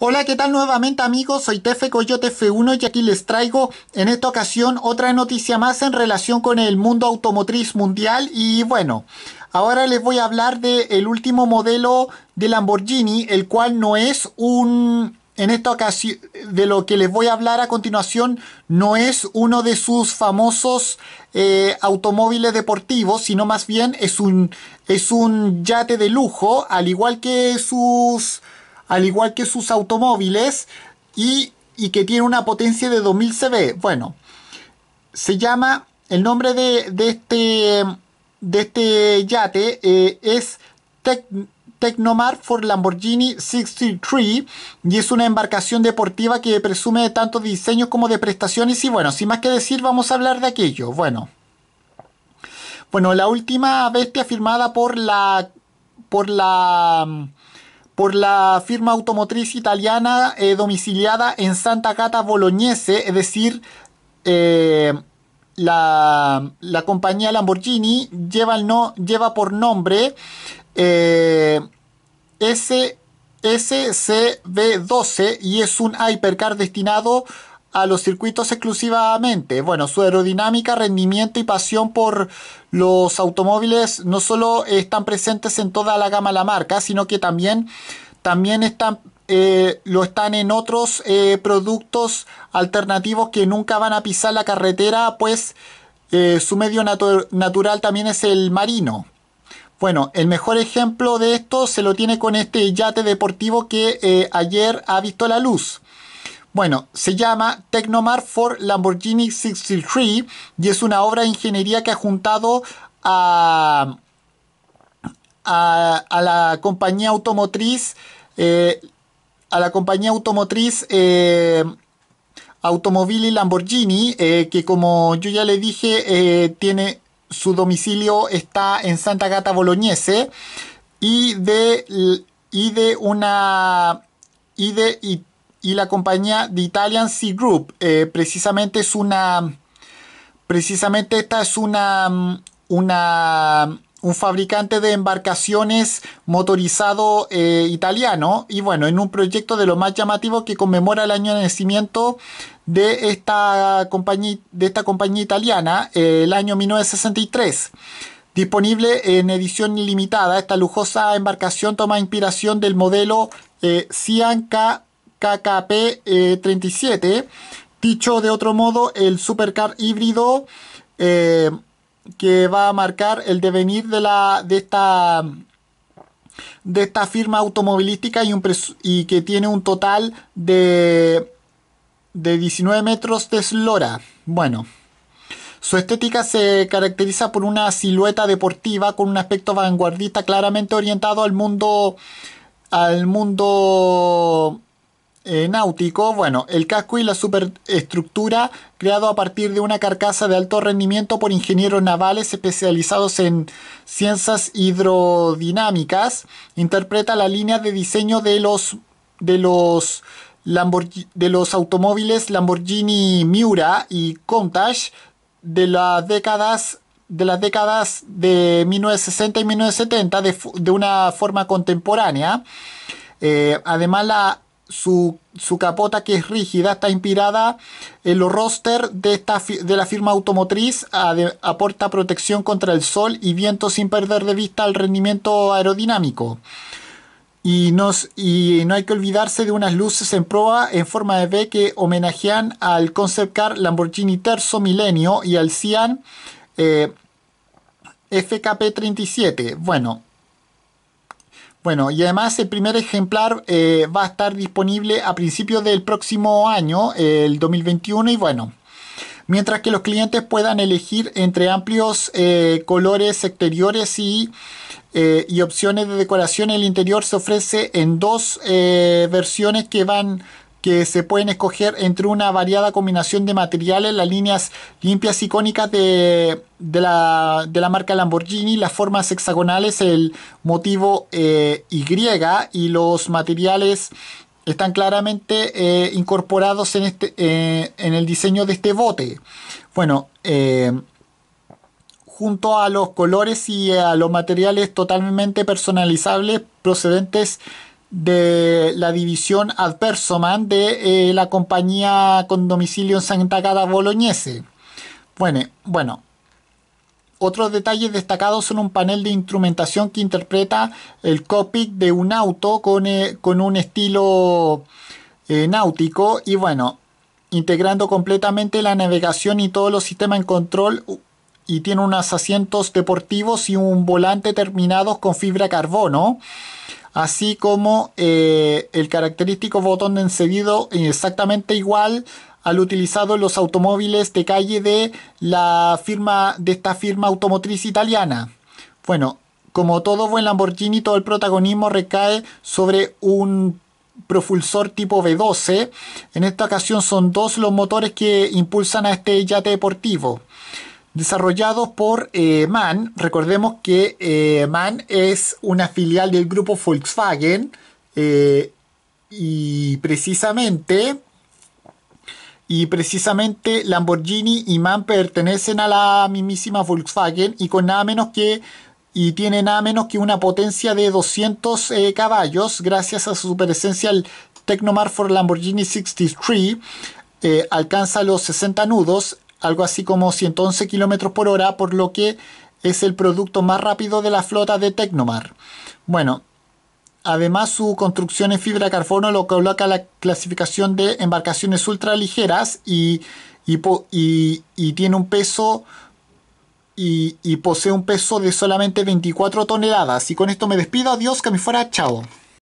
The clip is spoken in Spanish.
Hola, ¿qué tal nuevamente amigos? Soy Tefe Coyote F1 y aquí les traigo en esta ocasión otra noticia más en relación con el mundo automotriz mundial y bueno, ahora les voy a hablar del el último modelo de Lamborghini, el cual no es un... En esta ocasión, de lo que les voy a hablar a continuación, no es uno de sus famosos eh, automóviles deportivos, sino más bien es un, es un yate de lujo, al igual que sus al igual que sus automóviles, y, que tiene una potencia de 2000 CV. Bueno, se llama, el nombre de, este, de este yate eh, es Tecnomar for Lamborghini 63 y es una embarcación deportiva que presume de tanto diseños como de prestaciones y bueno, sin más que decir vamos a hablar de aquello. Bueno, bueno la última bestia firmada por la por la por la firma automotriz italiana eh, domiciliada en Santa Cata Bolognese, es decir, eh, la, compañía Lamborghini lleva, no, lleva por nombre eh, SCB12 y es un hypercar destinado a los circuitos exclusivamente. Bueno, su aerodinámica, rendimiento y pasión por los automóviles no solo están presentes en toda la gama de la marca, sino que también, también están, eh, lo están en otros eh, productos alternativos que nunca van a pisar la carretera, pues eh, su medio natural también es el marino. Bueno, el mejor ejemplo de esto se lo tiene con este yate deportivo que ayer ha visto la luz. Bueno, se llama Tecnomar for Lamborghini 63 y es una obra de ingeniería que ha juntado a, la compañía automotriz, a la compañía automotriz eh, Automobili eh, Lamborghini, eh, que como yo ya le dije, tiene su domicilio está en Santa Gata Bolognese y de, y de una y la compañía The Italian Sea Group. Eh, precisamente es una. Precisamente esta es una. Mm, una mm, un fabricante de embarcaciones motorizado eh, italiano y bueno, en un proyecto de lo más llamativo que conmemora el año de nacimiento de esta compañía, de esta compañía italiana, eh, el año 1963. Disponible en edición limitada, esta lujosa embarcación toma inspiración del modelo eh, Cianca KKP37. Eh, Dicho de otro modo, el supercar híbrido eh, que va a marcar el devenir de, la, de, esta, de esta firma automovilística y, un y que tiene un total de, de 19 metros de eslora. Bueno. Su estética se caracteriza por una silueta deportiva con un aspecto vanguardista claramente orientado al mundo al mundo eh, náutico, bueno, el casco y la superestructura creado a partir de una carcasa de alto rendimiento por ingenieros navales especializados en ciencias hidrodinámicas, interpreta la línea de diseño de los de los de los automóviles Lamborghini Miura y Countach de las décadas de las décadas de 1960 y 1970 de, una forma contemporánea. Eh, además la su, capota que es rígida está inspirada en los roster de, de la firma automotriz, aporta protección contra el sol y viento sin perder de vista el rendimiento aerodinámico. Y, y no hay que olvidarse de unas luces en proa en forma de B que homenajean al concept car Lamborghini Terzo Milenio y al Cian eh, FKP37. Bueno, bueno, y además el primer ejemplar eh, va a estar disponible a principios del próximo año, el 2021, y bueno, mientras que los clientes puedan elegir entre amplios eh, colores exteriores y, eh, y, opciones de decoración, el interior se ofrece en dos versiones que van que se pueden escoger entre una variada combinación de materiales, las líneas limpias icónicas de, de, la, marca Lamborghini, las formas hexagonales, el motivo eh, Y y los materiales están claramente eh, incorporados en, este, eh, en el diseño de este bote. Bueno, junto a los colores y a los materiales totalmente personalizables procedentes de la división Ad de eh, la compañía con domicilio en Santa Cada Boloñese Bueno, bueno, otros detalles destacados son un panel de instrumentación que interpreta el cockpit de un auto con, eh, un estilo eh, náutico y bueno, integrando completamente la navegación y todos los sistemas en control y tiene unos asientos deportivos y un volante terminados con fibra carbono así como eh, el característico botón de encendido exactamente igual al utilizado en los automóviles de calle de la firma de esta firma automotriz italiana. Bueno, como todo buen Lamborghini, todo el protagonismo recae sobre un propulsor tipo V12. En esta ocasión son dos los motores que impulsan a este yate deportivo desarrollado por eh, MAN. Recordemos que eh, MAN es una filial del grupo Volkswagen eh, y precisamente y precisamente Lamborghini y MAN pertenecen a la mismísima Volkswagen y con nada menos que y tiene nada menos que una potencia de 200 caballos gracias a su presencia al Tecnomar for Lamborghini 63 alcanza los 60 nudos algo así como 111 km por hora, por lo que es el producto más rápido de la flota de Tecnomar. Bueno, además su construcción en fibra de carbono lo coloca a la clasificación de embarcaciones ultraligeras y, y, tiene un peso y, posee un peso de solamente 24 toneladas. Y con esto me despido, adiós, que me fuera, chao.